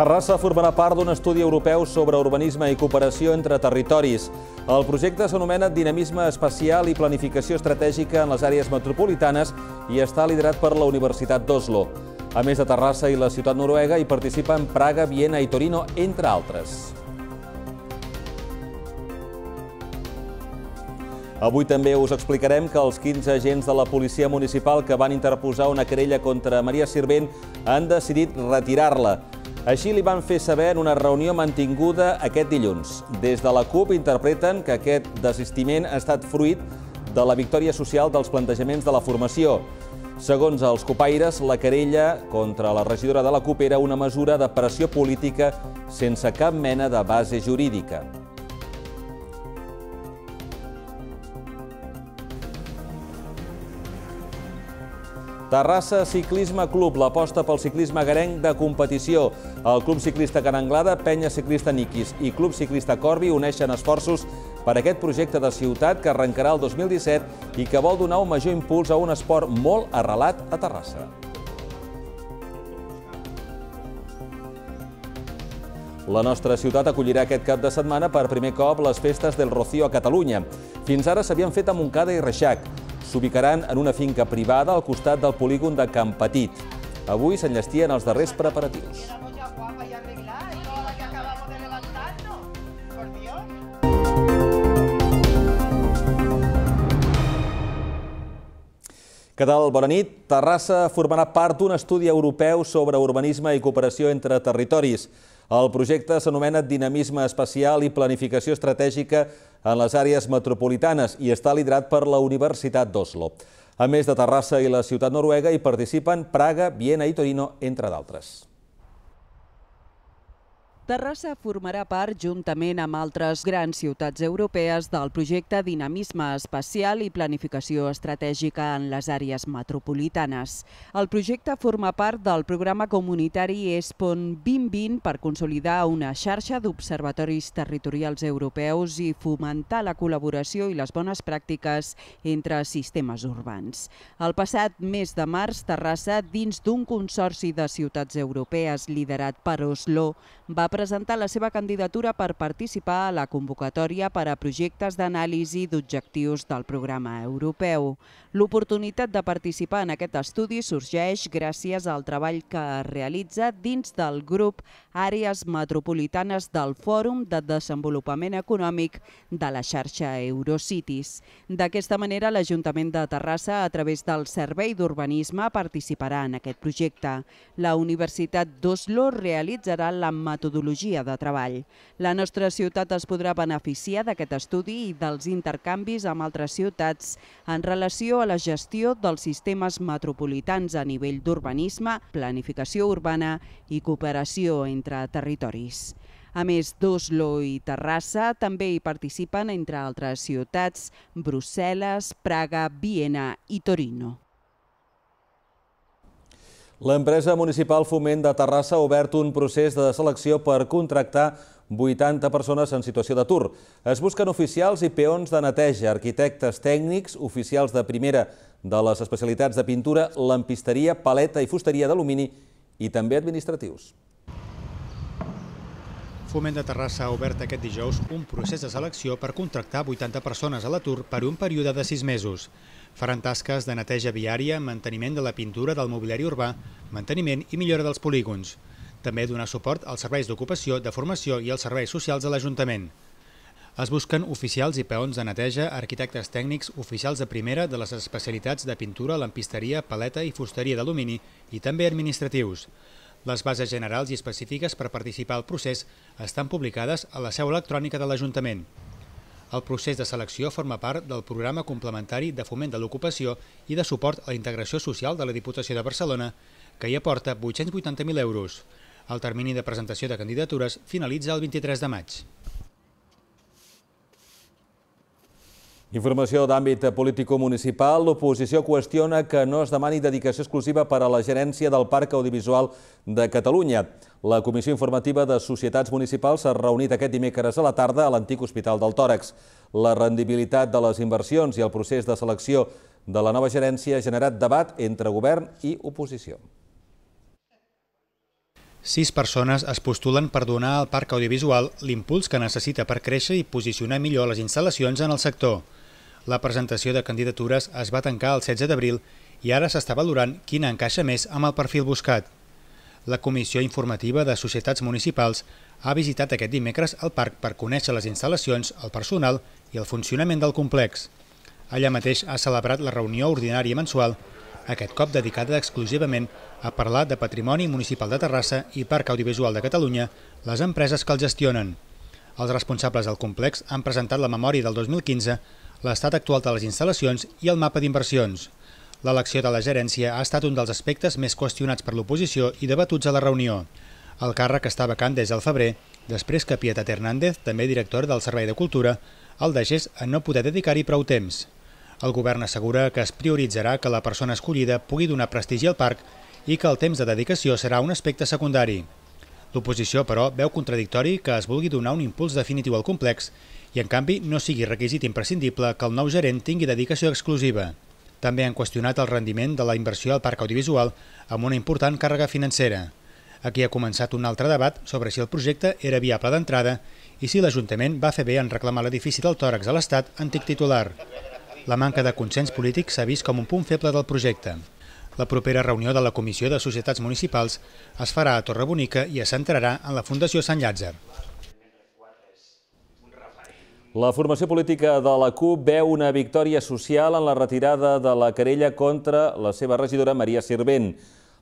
Terrassa formarà part d'un estudi europeu sobre urbanisme i cooperació entre territoris. El projecte s'anomena Dinamisme Espacial i Planificació Estratègica en les àrees metropolitanes i està liderat per la Universitat d'Oslo. A més de Terrassa i la ciutat noruega, hi participen Praga, Viena i Torino, entre altres. Avui també us explicarem que els 15 agents de la policia municipal que van interposar una querella contra Maria Sirvent han decidit retirar-la. Així li van fer saber en una reunió mantinguda aquest dilluns. Des de la CUP interpreten que aquest desistiment ha estat fruit de la victòria social dels plantejaments de la formació. Segons els copaires, la querella contra la regidora de la CUP era una mesura de pressió política sense cap mena de base jurídica. Terrassa Ciclisme Club, l'aposta pel ciclisme garenc de competició. El Club Ciclista Can Anglada, Penya Ciclista Niquis i Club Ciclista Corbi uneixen esforços per aquest projecte de ciutat que arrencarà el 2017 i que vol donar un major impuls a un esport molt arrelat a Terrassa. La nostra ciutat acollirà aquest cap de setmana per primer cop les festes del Rocío a Catalunya. Fins ara s'havien fet a Montcada i Reixac s'ubicaran en una finca privada al costat del polígon de Camp Petit. Avui s'enllestien els darrers preparatius. Què tal? Bona nit. Terrassa formarà part d'un estudi europeu sobre urbanisme i cooperació entre territoris. El projecte s'anomena Dinamisme Espacial i Planificació Estratègica en les àrees metropolitanes i està liderat per la Universitat d'Oslo. A més de Terrassa i la ciutat noruega, hi participen Praga, Viena i Torino, entre d'altres. Terrassa formarà part, juntament amb altres grans ciutats europees, del projecte Dinamisme Espacial i Planificació Estratègica en les àrees metropolitanes. El projecte forma part del programa comunitari ESPON 2020 per consolidar una xarxa d'observatoris territorials europeus i fomentar la col·laboració i les bones pràctiques entre sistemes urbans. El passat mes de març, Terrassa, dins d'un consorci de ciutats europees liderat per Oslo, va presentar presentar la seva candidatura per participar a la convocatòria per a projectes d'anàlisi d'objectius del programa europeu. L'oportunitat de participar en aquest estudi sorgeix gràcies al treball que es realitza dins del grup Àrees Metropolitanes del Fòrum de Desenvolupament Econòmic de la xarxa Eurocities. D'aquesta manera, l'Ajuntament de Terrassa, a través del Servei d'Urbanisme, participarà en aquest projecte. La Universitat d'Oslo realitzarà la metodologia metodologia de treball. La nostra ciutat es podrà beneficiar d'aquest estudi i dels intercanvis amb altres ciutats en relació a la gestió dels sistemes metropolitans a nivell d'urbanisme, planificació urbana i cooperació entre territoris. A més d'Oslo i Terrassa, també hi participen, entre altres ciutats, Brussel·les, Praga, Viena i Torino. L'empresa municipal Foment de Terrassa ha obert un procés de selecció per contractar 80 persones en situació d'atur. Es busquen oficials i peons de neteja, arquitectes tècnics, oficials de primera de les especialitats de pintura, lampisteria, paleta i fusteria d'alumini i també administratius. Foment de Terrassa ha obert aquest dijous un procés de selecció per contractar 80 persones a l'atur per un període de 6 mesos. Faran tasques de neteja viària, manteniment de la pintura del mobiliari urbà, manteniment i millora dels polígons. També donar suport als serveis d'ocupació, de formació i als serveis socials de l'Ajuntament. Es busquen oficials i peons de neteja, arquitectes tècnics, oficials de primera de les especialitats de pintura, lampisteria, paleta i fusteria d'alumini i també administratius. Les bases generals i específiques per participar al procés estan publicades a la seu electrònica de l'Ajuntament. El procés de selecció forma part del programa complementari de foment de l'ocupació i de suport a la integració social de la Diputació de Barcelona, que hi aporta 880.000 euros. El termini de presentació de candidatures finalitza el 23 de maig. Informació d'àmbit político-municipal. L'oposició qüestiona que no es demani dedicació exclusiva per a la gerència del Parc Audiovisual de Catalunya. La Comissió Informativa de Societats Municipals s'ha reunit aquest dimecres a la tarda a l'antic Hospital del Tòrax. La rendibilitat de les inversions i el procés de selecció de la nova gerència ha generat debat entre govern i oposició. Sis persones es postulen per donar al parc audiovisual l'impuls que necessita per créixer i posicionar millor les instal·lacions en el sector. La presentació de candidatures es va tancar el 16 d'abril i ara s'està valorant quina encaixa més amb el perfil buscat. La Comissió Informativa de Societats Municipals ha visitat aquest dimecres el parc per conèixer les instal·lacions, el personal i el funcionament del complex. Allà mateix ha celebrat la reunió ordinària mensual, aquest cop dedicada exclusivament a parlar de Patrimoni Municipal de Terrassa i Parc Audiovisual de Catalunya, les empreses que el gestionen. Els responsables del complex han presentat la memòria del 2015 l'estat actual de les instal·lacions i el mapa d'inversions. L'elecció de la gerència ha estat un dels aspectes més qüestionats per l'oposició i debatuts a la reunió. El càrrec està vacant des del febrer, després que Pietat Hernández, també director del Servei de Cultura, el deixés en no poder dedicar-hi prou temps. El govern assegura que es prioritzarà que la persona escollida pugui donar prestigi al parc i que el temps de dedicació serà un aspecte secundari. L'oposició, però, veu contradictori que es vulgui donar un impuls definitiu al complex i, en canvi, no sigui requisit imprescindible que el nou gerent tingui dedicació exclusiva. També han qüestionat el rendiment de la inversió al parc audiovisual amb una important càrrega financera. Aquí ha començat un altre debat sobre si el projecte era viable d'entrada i si l'Ajuntament va fer bé en reclamar l'edifici del tòrax a l'Estat antic titular. La manca de consens polític s'ha vist com un punt feble del projecte. La propera reunió de la Comissió de Societats Municipals es farà a Torrebonica i es centrarà en la Fundació Sant Llàtzer. La formació política de la CUP veu una victòria social en la retirada de la querella contra la seva regidora Maria Sirvent.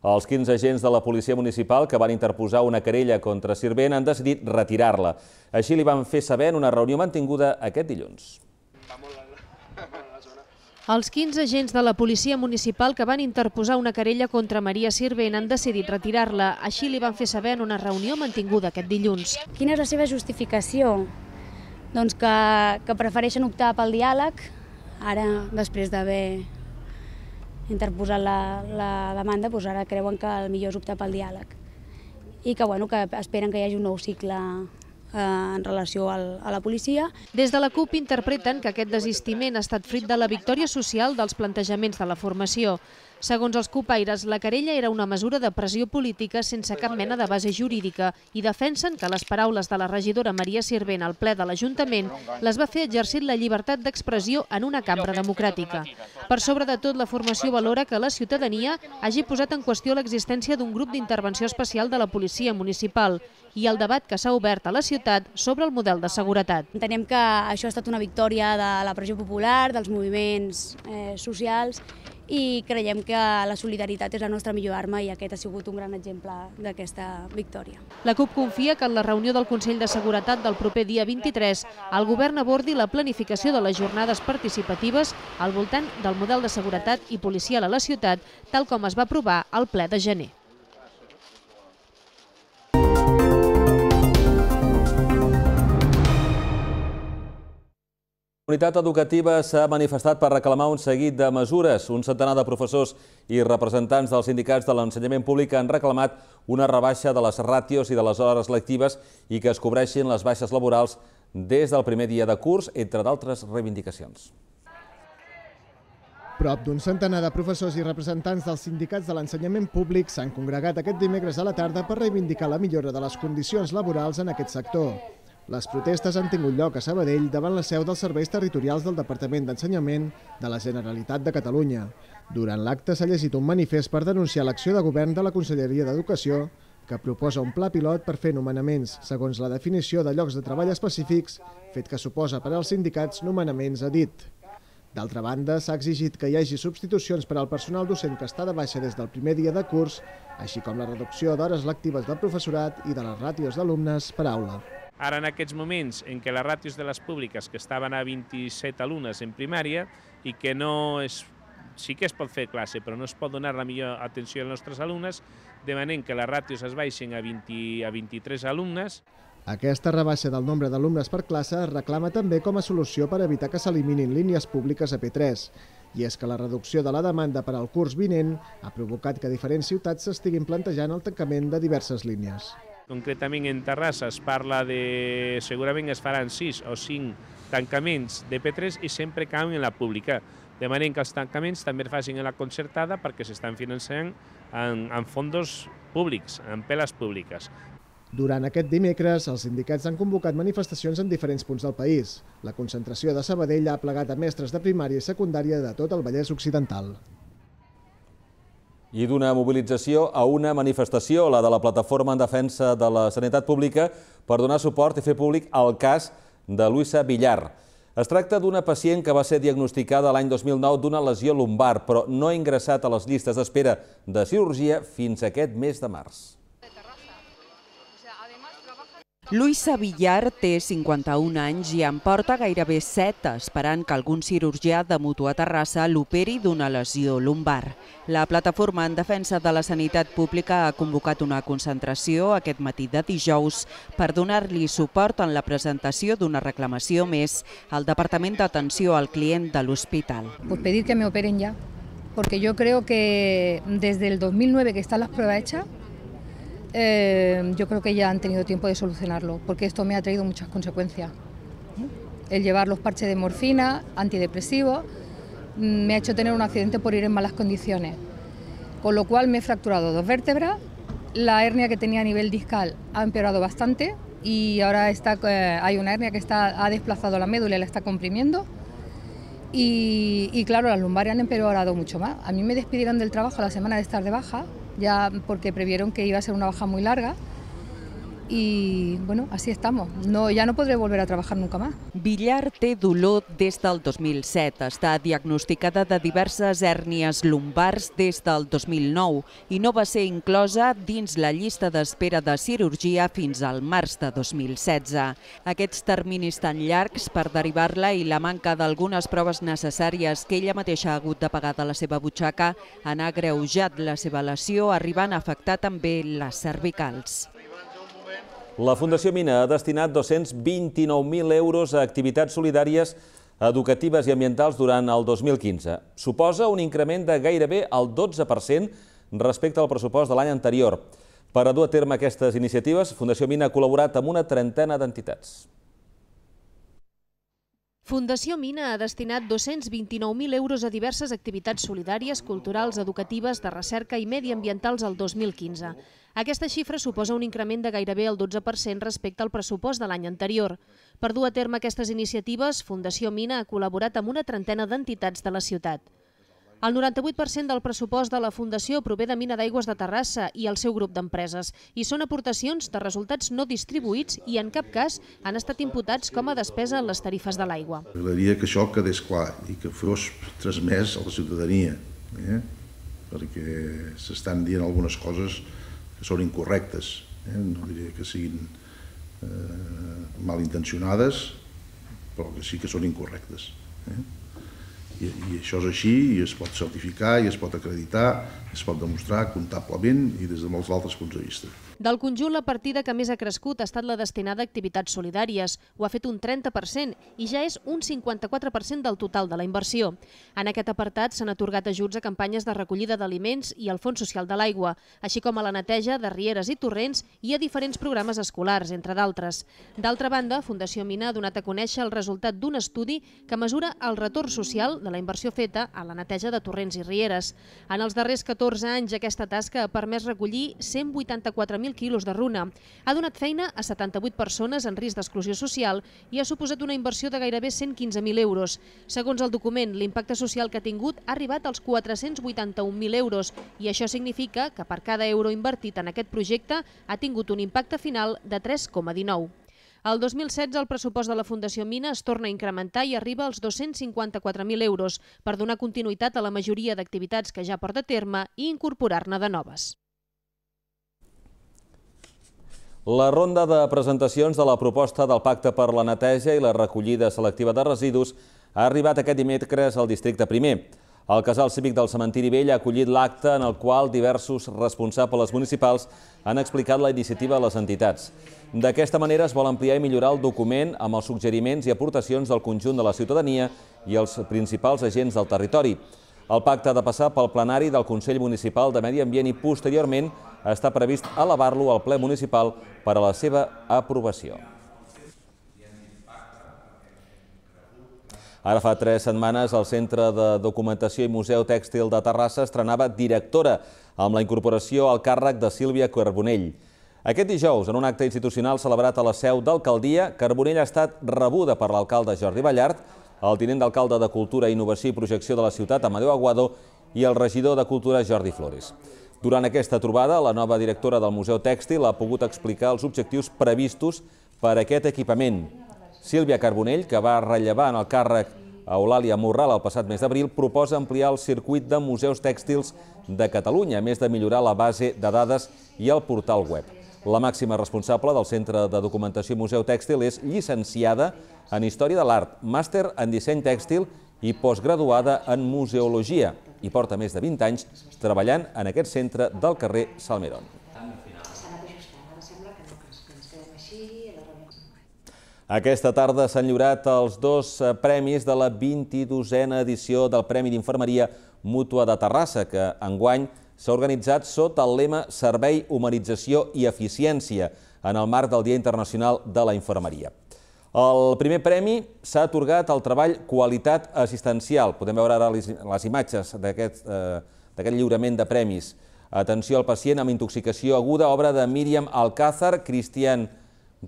Els 15 agents de la Policia Municipal que van interposar una querella contra Sirvent han decidit retirar-la. Així li van fer saber en una reunió mantinguda aquest dilluns. Els 15 agents de la Policia Municipal que van interposar una querella contra Maria Sirvent han decidit retirar-la. Així li van fer saber en una reunió mantinguda aquest dilluns. Quina és la seva justificació? doncs que, que prefereixen optar pel diàleg, ara després d'haver interposat la, la demanda, doncs ara creuen que el millor és optar pel diàleg i que, bueno, que esperen que hi hagi un nou cicle eh, en relació al, a la policia. Des de la CUP interpreten que aquest desistiment ha estat fruit de la victòria social dels plantejaments de la formació. Segons els copaires, la querella era una mesura de pressió política sense cap mena de base jurídica i defensen que les paraules de la regidora Maria Sirvent al ple de l'Ajuntament les va fer exercint la llibertat d'expressió en una cambra democràtica. Per sobre de tot, la formació valora que la ciutadania hagi posat en qüestió l'existència d'un grup d'intervenció especial de la policia municipal i el debat que s'ha obert a la ciutat sobre el model de seguretat. Entenem que això ha estat una victòria de la pressió popular, dels moviments eh, socials i creiem que la solidaritat és la nostra millor arma i aquest ha sigut un gran exemple d'aquesta victòria. La CUP confia que en la reunió del Consell de Seguretat del proper dia 23 el govern abordi la planificació de les jornades participatives al voltant del model de seguretat i policial a la ciutat, tal com es va aprovar al ple de gener. comunitat educativa s'ha manifestat per reclamar un seguit de mesures. Un centenar de professors i representants dels sindicats de l'ensenyament públic han reclamat una rebaixa de les ràtios i de les hores lectives i que es cobreixin les baixes laborals des del primer dia de curs, entre d'altres reivindicacions. Prop d'un centenar de professors i representants dels sindicats de l'ensenyament públic s'han congregat aquest dimecres a la tarda per reivindicar la millora de les condicions laborals en aquest sector. Les protestes han tingut lloc a Sabadell davant la seu dels serveis territorials del Departament d'Ensenyament de la Generalitat de Catalunya. Durant l'acte s'ha llegit un manifest per denunciar l'acció de govern de la Conselleria d'Educació que proposa un pla pilot per fer nomenaments segons la definició de llocs de treball específics, fet que suposa per als sindicats nomenaments a dit. D'altra banda, s'ha exigit que hi hagi substitucions per al personal docent que està de baixa des del primer dia de curs, així com la reducció d'hores lectives del professorat i de les ràtios d'alumnes per aula. Ara, en aquests moments, en què les ràtios de les públiques, que estaven a 27 alumnes en primària i que no és sí que es pot fer classe, però no es pot donar la millor atenció als nostres alumnes, demanem que les ràtios es baixin a, 20, a 23 alumnes. Aquesta rebaixa del nombre d'alumnes per classe es reclama també com a solució per evitar que s'eliminin línies públiques a P3. I és que la reducció de la demanda per al curs vinent ha provocat que diferents ciutats s'estiguin plantejant el tancament de diverses línies. Concretament en Terrassa es parla de... segurament es faran 6 o 5 tancaments de P3 i sempre cauen en la pública. Demanem que els tancaments també es facin en la concertada perquè s'estan finançant en, en fondos públics, en peles públiques. Durant aquest dimecres, els sindicats han convocat manifestacions en diferents punts del país. La concentració de Sabadell ha plegat a mestres de primària i secundària de tot el Vallès Occidental i d'una mobilització a una manifestació, la de la Plataforma en Defensa de la Sanitat Pública, per donar suport i fer públic el cas de Luisa Villar. Es tracta d'una pacient que va ser diagnosticada l'any 2009 d'una lesió lumbar, però no ha ingressat a les llistes d'espera de cirurgia fins aquest mes de març. Luisa Villar té 51 anys i en porta gairebé 7 esperant que algun cirurgià de Mutua Terrassa l'operi d'una lesió lumbar. La plataforma en defensa de la sanitat pública ha convocat una concentració aquest matí de dijous per donar-li suport en la presentació d'una reclamació més al Departament d'Atenció al Client de l'Hospital. Pues pedir que me operen ya, porque yo creo que desde el 2009 que están las pruebas hechas, Eh, yo creo que ya han tenido tiempo de solucionarlo, porque esto me ha traído muchas consecuencias. El llevar los parches de morfina, antidepresivos, mm, me ha hecho tener un accidente por ir en malas condiciones, con lo cual me he fracturado dos vértebras, la hernia que tenía a nivel discal ha empeorado bastante y ahora está, eh, hay una hernia que ha desplazado la médula y la está comprimiendo. y claro, las lumbares han empeorado mucho más. A mí me despidieron del trabajo la semana de estar de baja ya porque previeron que iba a ser una baja muy larga y bueno, así estamos. No, ya no podré volver a trabajar nunca más. Villar té dolor des del 2007. Està diagnosticada de diverses hèrnies lumbars des del 2009 i no va ser inclosa dins la llista d'espera de cirurgia fins al març de 2016. Aquests terminis tan llargs per derivar-la i la manca d'algunes proves necessàries que ella mateixa ha hagut de pagar de la seva butxaca han agreujat la seva lesió, arribant a afectar també les cervicals. La Fundació Mina ha destinat 229.000 euros a activitats solidàries educatives i ambientals durant el 2015. Suposa un increment de gairebé el 12% respecte al pressupost de l'any anterior. Per a dur a terme aquestes iniciatives, Fundació Mina ha col·laborat amb una trentena d'entitats. Fundació Mina ha destinat 229.000 euros a diverses activitats solidàries, culturals, educatives, de recerca i mediambientals al 2015. Aquesta xifra suposa un increment de gairebé el 12% respecte al pressupost de l'any anterior. Per dur a terme aquestes iniciatives, Fundació Mina ha col·laborat amb una trentena d'entitats de la ciutat. El 98% del pressupost de la Fundació prové de Mina d'Aigües de Terrassa i el seu grup d'empreses i són aportacions de resultats no distribuïts i en cap cas han estat imputats com a despesa en les tarifes de l'aigua. M'agradaria que això quedés clar i que fos transmès a la ciutadania, eh? perquè s'estan dient algunes coses que són incorrectes. Eh? No diria que siguin eh, malintencionades, però que sí que són incorrectes. Eh? I, I això és així, i es pot certificar, i es pot acreditar, es pot demostrar comptablement i des de molts altres punts de vista. Del conjunt, la partida que més ha crescut ha estat la destinada a activitats solidàries. Ho ha fet un 30% i ja és un 54% del total de la inversió. En aquest apartat s'han atorgat ajuts a campanyes de recollida d'aliments i al Fons Social de l'Aigua, així com a la neteja de rieres i torrents i a diferents programes escolars, entre d'altres. D'altra banda, Fundació Mina ha donat a conèixer el resultat d'un estudi que mesura el retorn social de la inversió feta a la neteja de torrents i rieres. En els darrers 14 anys, aquesta tasca ha permès recollir 184.000 4.000 quilos de runa. Ha donat feina a 78 persones en risc d'exclusió social i ha suposat una inversió de gairebé 115.000 euros. Segons el document, l'impacte social que ha tingut ha arribat als 481.000 euros i això significa que per cada euro invertit en aquest projecte ha tingut un impacte final de 3,19. El 2016 el pressupost de la Fundació Mina es torna a incrementar i arriba als 254.000 euros per donar continuïtat a la majoria d'activitats que ja porta a terme i incorporar-ne de noves. La ronda de presentacions de la proposta del Pacte per la Neteja i la recollida selectiva de residus ha arribat aquest dimecres al districte primer. El casal cívic del cementiri vell ha acollit l'acte en el qual diversos responsables municipals han explicat la iniciativa a les entitats. D'aquesta manera es vol ampliar i millorar el document amb els suggeriments i aportacions del conjunt de la ciutadania i els principals agents del territori. El pacte ha de passar pel plenari del Consell Municipal de Medi Ambient i posteriorment està previst elevar-lo al ple municipal per a la seva aprovació. Ara fa tres setmanes el Centre de Documentació i Museu Tèxtil de Terrassa estrenava directora amb la incorporació al càrrec de Sílvia Carbonell. Aquest dijous, en un acte institucional celebrat a la seu d'alcaldia, Carbonell ha estat rebuda per l'alcalde Jordi Ballart el tinent d'alcalde de Cultura, Innovació i Projecció de la ciutat, Amadeu Aguado, i el regidor de Cultura, Jordi Flores. Durant aquesta trobada, la nova directora del Museu Tèxtil ha pogut explicar els objectius previstos per a aquest equipament. Sílvia Carbonell, que va rellevar en el càrrec a Eulàlia Morral el passat mes d'abril, proposa ampliar el circuit de museus tèxtils de Catalunya, a més de millorar la base de dades i el portal web. La màxima responsable del Centre de Documentació i Museu Tèxtil és llicenciada en Història de l'Art, màster en Disseny Tèxtil i postgraduada en Museologia i porta més de 20 anys treballant en aquest centre del carrer Salmerón. Aquesta tarda s'han lliurat els dos premis de la 22a edició del Premi d'Infermeria Mútua de Terrassa, que enguany s'ha organitzat sota el lema Servei, Humanització i Eficiència en el marc del Dia Internacional de la Infermeria. El primer premi s'ha atorgat al treball Qualitat Assistencial. Podem veure ara les, imatges d'aquest eh, lliurament de premis. Atenció al pacient amb intoxicació aguda, obra de Míriam Alcázar, Cristian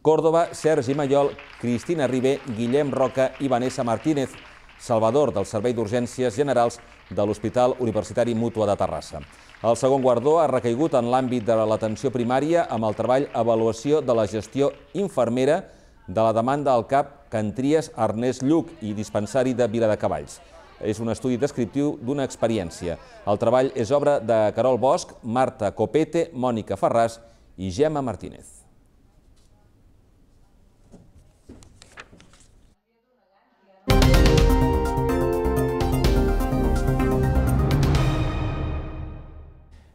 Córdoba, Sergi Mayol, Cristina Ribé, Guillem Roca i Vanessa Martínez, Salvador del Servei d'Urgències Generals de l'Hospital Universitari Mútua de Terrassa. El segon guardó ha recaigut en l'àmbit de l'atenció primària amb el treball Avaluació de la gestió infermera de la demanda al CAP Cantries Ernest Lluc i dispensari de Vila de Cavalls. És un estudi descriptiu d'una experiència. El treball és obra de Carol Bosch, Marta Copete, Mònica Ferràs i Gemma Martínez.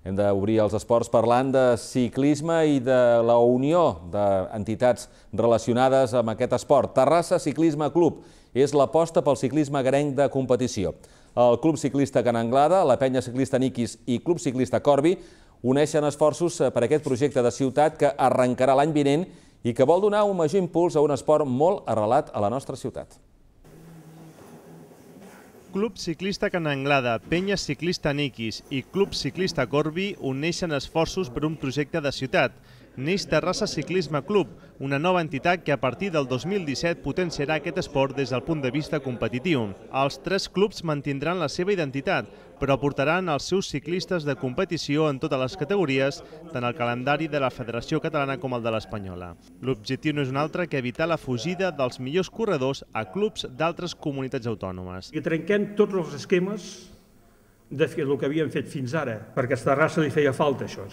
Hem d'obrir els esports parlant de ciclisme i de la unió d'entitats relacionades amb aquest esport. Terrassa Ciclisme Club és l'aposta pel ciclisme garenc de competició. El Club Ciclista Can Anglada, la penya ciclista Niquis i Club Ciclista Corbi uneixen esforços per a aquest projecte de ciutat que arrencarà l'any vinent i que vol donar un major impuls a un esport molt arrelat a la nostra ciutat. Club Ciclista Can Anglada, Penya Ciclista Niquis i Club Ciclista Corbi uneixen esforços per un projecte de ciutat neix Terrassa Ciclisme Club, una nova entitat que a partir del 2017 potenciarà aquest esport des del punt de vista competitiu. Els tres clubs mantindran la seva identitat, però aportaran els seus ciclistes de competició en totes les categories, tant al calendari de la Federació Catalana com el de l'Espanyola. L'objectiu no és un altre que evitar la fugida dels millors corredors a clubs d'altres comunitats autònomes. I trenquem tots els esquemes de fer el que havien fet fins ara, perquè a Terrassa li feia falta això,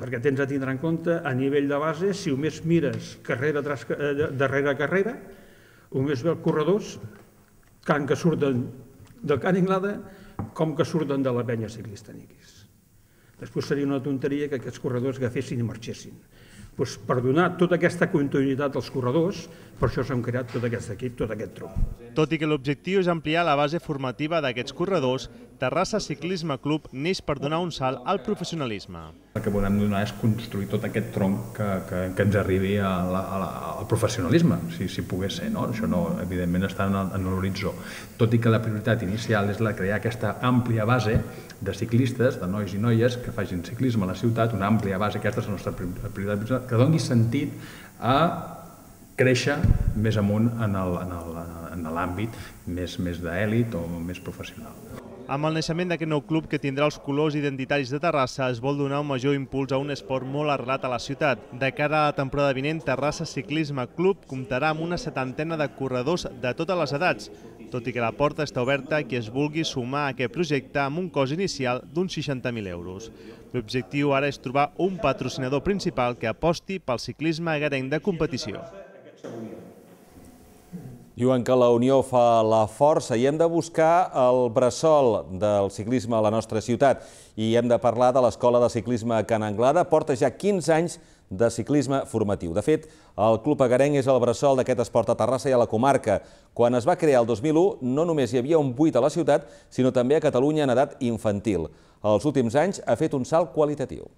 perquè tens a tindre en compte a nivell de base, si només mires carrera tras, eh, darrere carrera, només veus corredors tant que surten del Can Inglada com que surten de la penya ciclista Niquis. Després seria una tonteria que aquests corredors agafessin i marxessin doncs, per donar tota aquesta continuïtat als corredors, per això s'han creat tot aquest equip, tot aquest truc. Tot i que l'objectiu és ampliar la base formativa d'aquests corredors, Terrassa Ciclisme Club neix per donar un salt al professionalisme. El que volem donar és construir tot aquest tronc que, que, que ens arribi a la, a la, al professionalisme, si, si pogués ser. No? Això no, evidentment està en, en l'horitzó. Tot i que la prioritat inicial és la crear aquesta àmplia base de ciclistes, de nois i noies que facin ciclisme a la ciutat, una àmplia base, aquesta és la nostra prioritat, que doni sentit a créixer més amunt en l'àmbit més, més d'èlit o més professional. Amb el naixement d'aquest nou club que tindrà els colors identitaris de Terrassa es vol donar un major impuls a un esport molt arrelat a la ciutat. De cara a la temporada vinent, Terrassa Ciclisme Club comptarà amb una setantena de corredors de totes les edats, tot i que la porta està oberta a qui es vulgui sumar a aquest projecte amb un cost inicial d'uns 60.000 euros. L'objectiu ara és trobar un patrocinador principal que aposti pel ciclisme garenc de competició. Diuen que la Unió fa la força i hem de buscar el bressol del ciclisme a la nostra ciutat. I hem de parlar de l'Escola de Ciclisme Can Anglada. Porta ja 15 anys de ciclisme formatiu. De fet, el Club Agarenc és el bressol d'aquest esport a Terrassa i a la comarca. Quan es va crear el 2001, no només hi havia un buit a la ciutat, sinó també a Catalunya en edat infantil. Els últims anys ha fet un salt qualitatiu.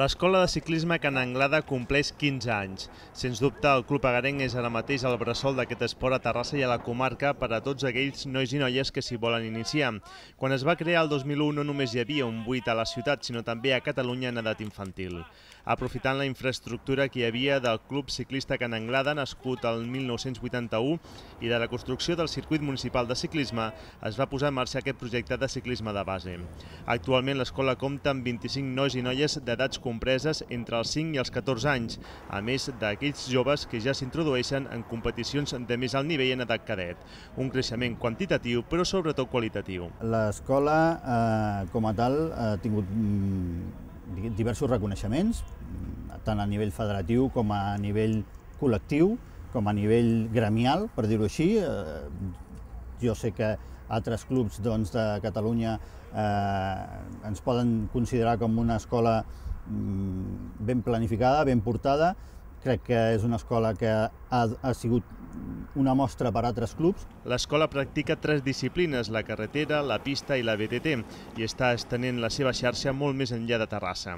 L'escola de ciclisme Can Anglada compleix 15 anys. Sens dubte, el Club Agarenc és ara mateix el bressol d'aquest esport a Terrassa i a la comarca per a tots aquells nois i noies que s'hi volen iniciar. Quan es va crear el 2001 no només hi havia un buit a la ciutat, sinó també a Catalunya en edat infantil aprofitant la infraestructura que hi havia del Club Ciclista Can Anglada, nascut el 1981, i de la construcció del circuit municipal de ciclisme es va posar en marxa aquest projecte de ciclisme de base. Actualment l'escola compta amb 25 nois i noies d'edats compreses entre els 5 i els 14 anys, a més d'aquells joves que ja s'introdueixen en competicions de més alt nivell en edat cadet. Un creixement quantitatiu, però sobretot qualitatiu. L'escola, eh, com a tal, ha tingut mm, diversos reconeixements, tant a nivell federatiu com a nivell col·lectiu, com a nivell gremial, per dir-ho així. Eh, jo sé que altres clubs doncs, de Catalunya eh, ens poden considerar com una escola mm, ben planificada, ben portada, Crec que és una escola que ha, ha sigut una mostra per a altres clubs. L'escola practica tres disciplines, la carretera, la pista i la BTT, i està estenent la seva xarxa molt més enllà de Terrassa.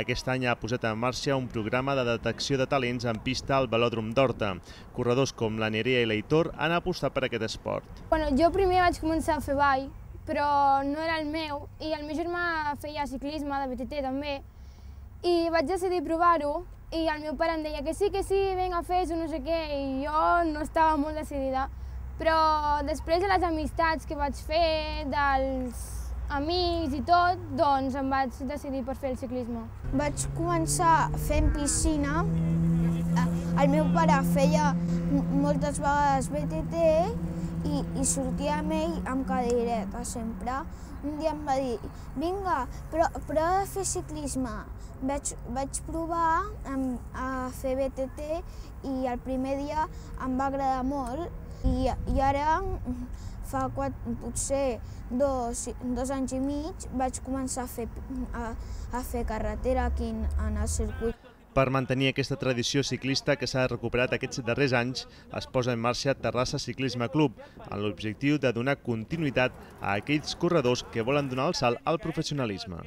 Aquest any ha posat en marxa un programa de detecció de talents en pista al Velòdrom d'Horta. Corredors com la Nerea i l'Eitor han apostat per aquest esport. Bueno, jo primer vaig començar a fer ball, però no era el meu, i el meu germà feia ciclisme de BTT també, i vaig decidir provar-ho i el meu pare em deia que sí, que sí, vinga, fes-ho, no sé què, i jo no estava molt decidida. Però després de les amistats que vaig fer, dels amics i tot, doncs em vaig decidir per fer el ciclisme. Vaig començar fent piscina. Eh, el meu pare feia moltes vegades BTT i, i sortia amb ell amb cadireta sempre. Un dia em va dir, vinga, però, però de fer ciclisme. Vaig, vaig provar em, a fer BTT i el primer dia em va agradar molt i, i ara fa quatre, potser dos, dos anys i mig vaig començar a fer, a, a fer carretera aquí en, en el circuit. Per mantenir aquesta tradició ciclista que s'ha recuperat aquests darrers anys, es posa en marxa Terrassa Ciclisme Club, amb l'objectiu de donar continuïtat a aquells corredors que volen donar el salt al professionalisme.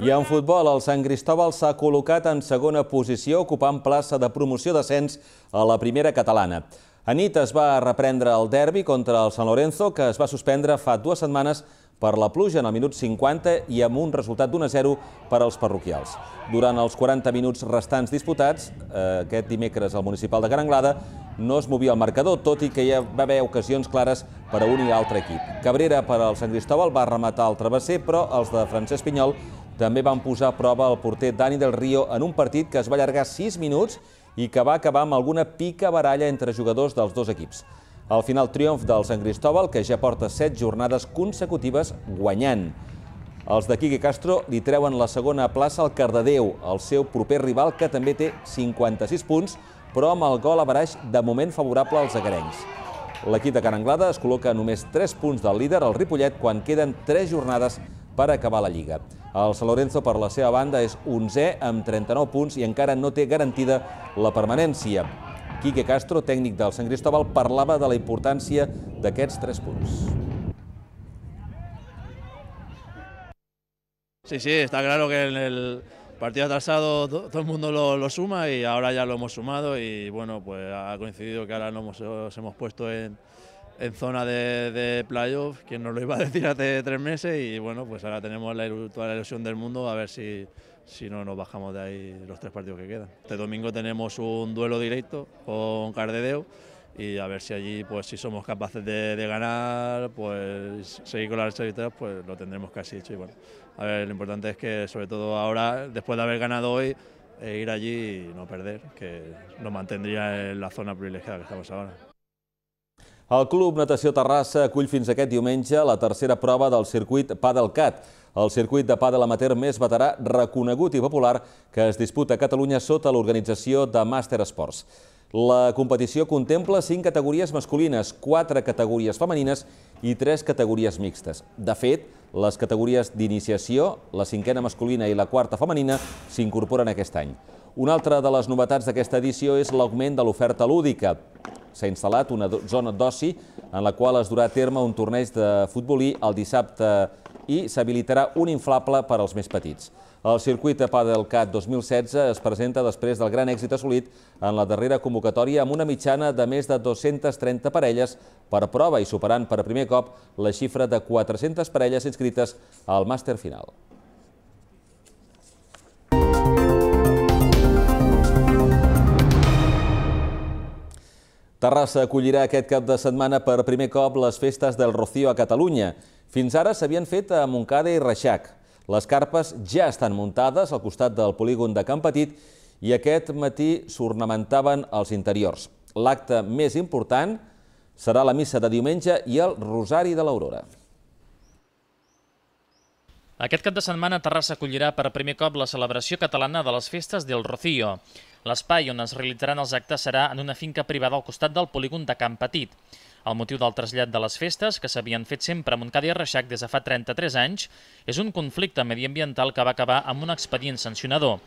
I en futbol, el Sant Cristóbal s'ha col·locat en segona posició, ocupant plaça de promoció d'ascens a la primera catalana. A nit es va reprendre el derbi contra el Sant Lorenzo, que es va suspendre fa dues setmanes per la pluja en el minut 50 i amb un resultat d'1-0 per als parroquials. Durant els 40 minuts restants disputats, eh, aquest dimecres al municipal de Caranglada, no es movia el marcador, tot i que hi va haver ocasions clares per a un i l'altre equip. Cabrera per al Sant Cristóbal va rematar el travesser, però els de Francesc Pinyol també van posar a prova el porter Dani del Río en un partit que es va allargar 6 minuts i que va acabar amb alguna pica baralla entre jugadors dels dos equips. El final triomf del Sant Cristóbal, que ja porta set jornades consecutives guanyant. Els de Quique Castro li treuen la segona plaça al Cardedeu, el seu proper rival, que també té 56 punts, però amb el gol a baraix de moment favorable als agarencs. L'equip de Can Anglada es col·loca només 3 punts del líder, el Ripollet, quan queden 3 jornades per acabar la Lliga. El San Lorenzo, per la seva banda, és 11è amb 39 punts i encara no té garantida la permanència. que Castro, técnico del San Cristóbal, hablaba de la importancia de d'aquests tres puntos. Sí, sí, está claro que en el partido atrasado todo el mundo lo, suma y ahora ya lo hemos sumado y bueno, pues ha coincidido que ahora nos hemos, puesto en, zona de, de, playoff, quien nos lo iba a decir hace tres meses y bueno, pues ahora tenemos la, toda la ilusión del mundo a ver si, si no nos bajamos de ahí los tres partidos que quedan. Este domingo tenemos un duelo directo con Cardedeu y a ver si allí, pues si somos capaces de, ganar, pues seguir con las victorias, pues lo tendremos casi hecho. Y bueno, a ver, lo importante es que sobre todo ahora, después de haber ganado hoy, eh, ir allí y no perder, que nos mantendría en la zona privilegiada que estamos ahora. El Club Natació Terrassa acull fins aquest diumenge la tercera prova del circuit Padelcat, el circuit de pàdel amateur més veterà, reconegut i popular que es disputa a Catalunya sota l'organització de Màster Esports. La competició contempla 5 categories masculines, 4 categories femenines i 3 categories mixtes. De fet, les categories d'iniciació, la cinquena masculina i la quarta femenina, s'incorporen aquest any. Una altra de les novetats d'aquesta edició és l'augment de l'oferta lúdica. S'ha instal·lat una zona d'oci en la qual es durà a terme un torneig de futbolí el dissabte i s'habilitarà un inflable per als més petits. El circuit de Padelcat 2016 es presenta després del gran èxit assolit en la darrera convocatòria amb una mitjana de més de 230 parelles per prova i superant per primer cop la xifra de 400 parelles inscrites al màster final. Terrassa acollirà aquest cap de setmana per primer cop les festes del Rocío a Catalunya. Fins ara s'havien fet a Montcada i Reixac. Les carpes ja estan muntades al costat del polígon de Camp Petit i aquest matí s'ornamentaven els interiors. L'acte més important serà la missa de diumenge i el Rosari de l'Aurora. Aquest cap de setmana Terrassa acollirà per primer cop la celebració catalana de les festes del Rocío. L'espai on es realitzaran els actes serà en una finca privada al costat del polígon de Camp Petit. El motiu del trasllat de les festes, que s'havien fet sempre a Montcada i Reixac des de fa 33 anys, és un conflicte mediambiental que va acabar amb un expedient sancionador.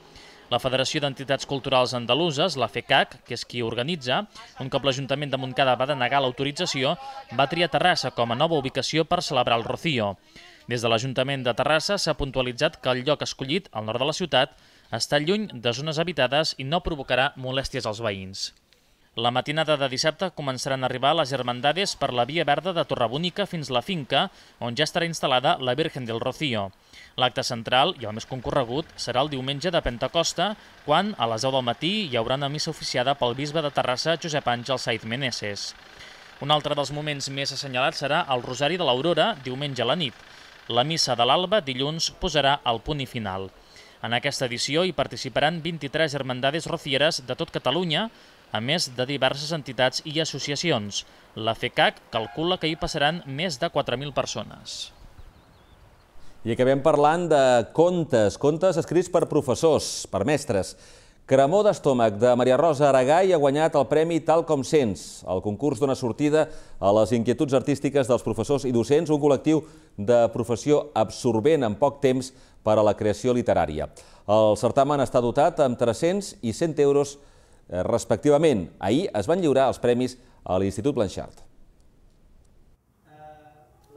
La Federació d'Entitats Culturals Andaluses, la FECAC, que és qui organitza, un cop l'Ajuntament de Montcada va denegar l'autorització, va triar Terrassa com a nova ubicació per celebrar el Rocío. Des de l'Ajuntament de Terrassa s'ha puntualitzat que el lloc escollit, al nord de la ciutat, està lluny de zones habitades i no provocarà molèsties als veïns. La matinada de dissabte començaran a arribar les germandades per la via verda de Torrebúnica fins la finca, on ja estarà instal·lada la Virgen del Rocío. L'acte central, i el més concorregut, serà el diumenge de Pentecosta, quan, a les 10 del matí, hi haurà una missa oficiada pel bisbe de Terrassa, Josep Àngel Saiz Meneses. Un altre dels moments més assenyalats serà el Rosari de l'Aurora, diumenge a la nit. La missa de l'alba, dilluns, posarà el punt i final. En aquesta edició hi participaran 23 germandades rocieres de tot Catalunya, a més de diverses entitats i associacions. La FECAC calcula que hi passaran més de 4.000 persones. I acabem parlant de contes, contes escrits per professors, per mestres. Cremó d'estómac de Maria Rosa Aragai ha guanyat el premi Tal com sents. El concurs dona sortida a les inquietuds artístiques dels professors i docents, un col·lectiu de professió absorbent en poc temps per a la creació literària. El certamen està dotat amb 300 i 100 euros eh, respectivament. Ahir es van lliurar els premis a l'Institut Blanchard.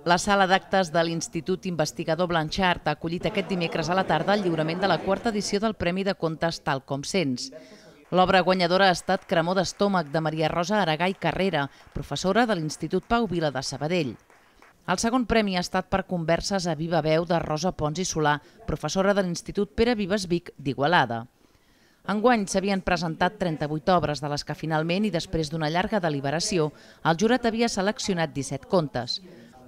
La sala d'actes de l'Institut Investigador Blanchard ha acollit aquest dimecres a la tarda el lliurament de la quarta edició del Premi de Contes Tal com Sents. L'obra guanyadora ha estat Cremó d'estómac de Maria Rosa Aragay Carrera, professora de l'Institut Pau Vila de Sabadell. El segon premi ha estat per converses a viva veu de Rosa Pons i Solà, professora de l'Institut Pere Vives Vic d'Igualada. Enguany s'havien presentat 38 obres, de les que finalment, i després d'una llarga deliberació, el jurat havia seleccionat 17 contes.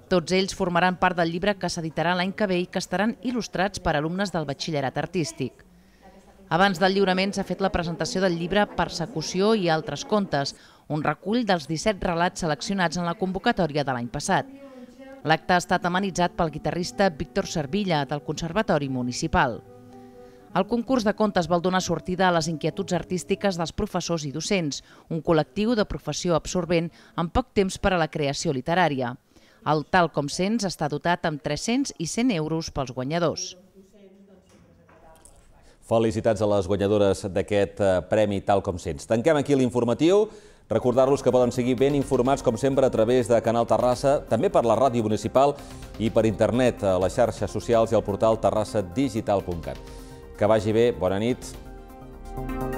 Tots ells formaran part del llibre que s'editarà l'any que ve i que estaran il·lustrats per alumnes del batxillerat artístic. Abans del lliurament s'ha fet la presentació del llibre Persecució i altres contes, un recull dels 17 relats seleccionats en la convocatòria de l'any passat. L'acte ha estat amenitzat pel guitarrista Víctor Servilla del Conservatori Municipal. El concurs de contes vol donar sortida a les inquietuds artístiques dels professors i docents, un col·lectiu de professió absorbent amb poc temps per a la creació literària. El tal com sents està dotat amb 300 i 100 euros pels guanyadors. Felicitats a les guanyadores d'aquest eh, premi tal com sents. Tanquem aquí l'informatiu. Recordar-los que poden seguir ben informats, com sempre, a través de Canal Terrassa, també per la ràdio municipal i per internet, a les xarxes socials i al portal terrassadigital.cat. Que vagi bé, bona nit. Thank you.